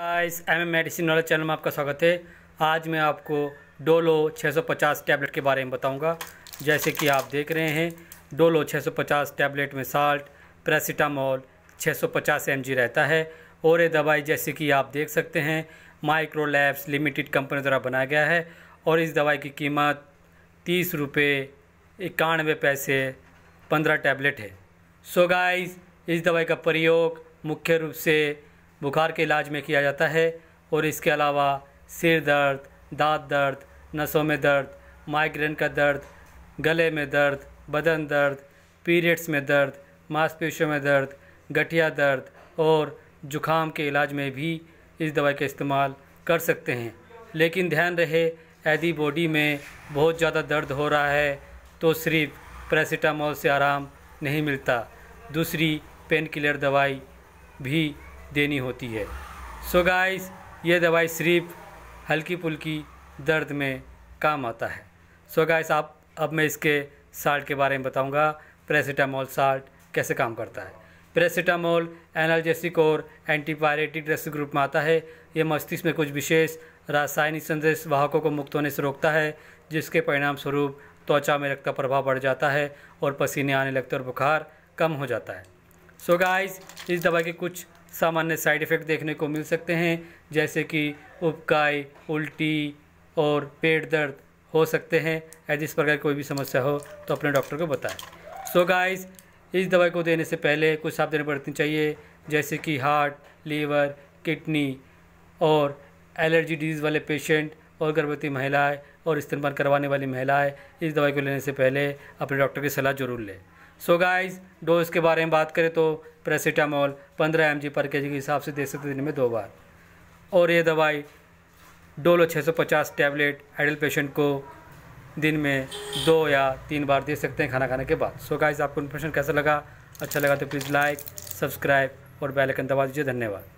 इस M M medicine knowledge channel में आपका स्वागत है आज मैं आपको डोलो 650 टैबलेट के बारे में बताऊंगा जैसे कि आप देख रहे हैं डोलो 650 टैबलेट में साल्ट पैरासीटामोल 650 सौ रहता है और ये दवाई जैसे कि आप देख सकते हैं माइक्रो लैब्स लिमिटेड कंपनी द्वारा बनाया गया है और इस दवाई की कीमत तीस रुपये इक्यानवे पैसे पंद्रह टैबलेट है सो इस दवाई का प्रयोग मुख्य रूप से बुखार के इलाज में किया जाता है और इसके अलावा सिर दर्द दांत दर्द नसों में दर्द माइग्रेन का दर्द गले में दर्द बदन दर्द पीरियड्स में दर्द मांसपेशियों में दर्द गठिया दर्द और जुखाम के इलाज में भी इस दवाई का इस्तेमाल कर सकते हैं लेकिन ध्यान रहे यदि बॉडी में बहुत ज़्यादा दर्द हो रहा है तो सिर्फ पैरासीटामोल से आराम नहीं मिलता दूसरी पेन किलर दवाई भी देनी होती है सो गाइस ये दवाई सिर्फ हल्की पुल्की दर्द में काम आता है सो गाइस आप अब मैं इसके साल्ट के बारे में बताऊंगा प्रेसिटामोल साल्ट कैसे काम करता है प्रेसिटामोल एनर्जेसिक और एंटीपायरेटिक ड्रेस ग्रुप में आता है यह मस्तिष्क में कुछ विशेष रासायनिक संदेश वाहकों को मुक्त होने से रोकता है जिसके परिणाम स्वरूप त्वचा में रक्त प्रभाव बढ़ जाता है और पसीने आने लगते और बुखार कम हो जाता है सो so गाइस इस दवा के कुछ सामान्य साइड इफ़ेक्ट देखने को मिल सकते हैं जैसे कि उपकाय उल्टी और पेट दर्द हो सकते हैं यदि इस प्रकार कोई भी समस्या हो तो अपने डॉक्टर को बताएं सो so गाइस इस दवाई को देने से पहले कुछ सावधानी बरतनी चाहिए जैसे कि हार्ट लीवर किडनी और एलर्जी डिजीज़ वाले पेशेंट और गर्भवती महिलाएं और इस्तेमाल करवाने वाली महिलाएं इस दवाई को लेने से पहले अपने डॉक्टर की सलाह ज़रूर लें सो गाइस डोज के बारे में बात करें तो पैरासीटामोल 15 एम पर के जी के हिसाब से दे सकते दिन में दो बार और ये दवाई डोलो 650 टैबलेट एडल्ट पेशेंट को दिन में दो या तीन बार दे सकते हैं खाना खाने के बाद सो so गाइस आपको इन्फॉर्मेशन कैसा लगा अच्छा लगा तो प्लीज़ लाइक सब्सक्राइब और बेलकन दबा दीजिए धन्यवाद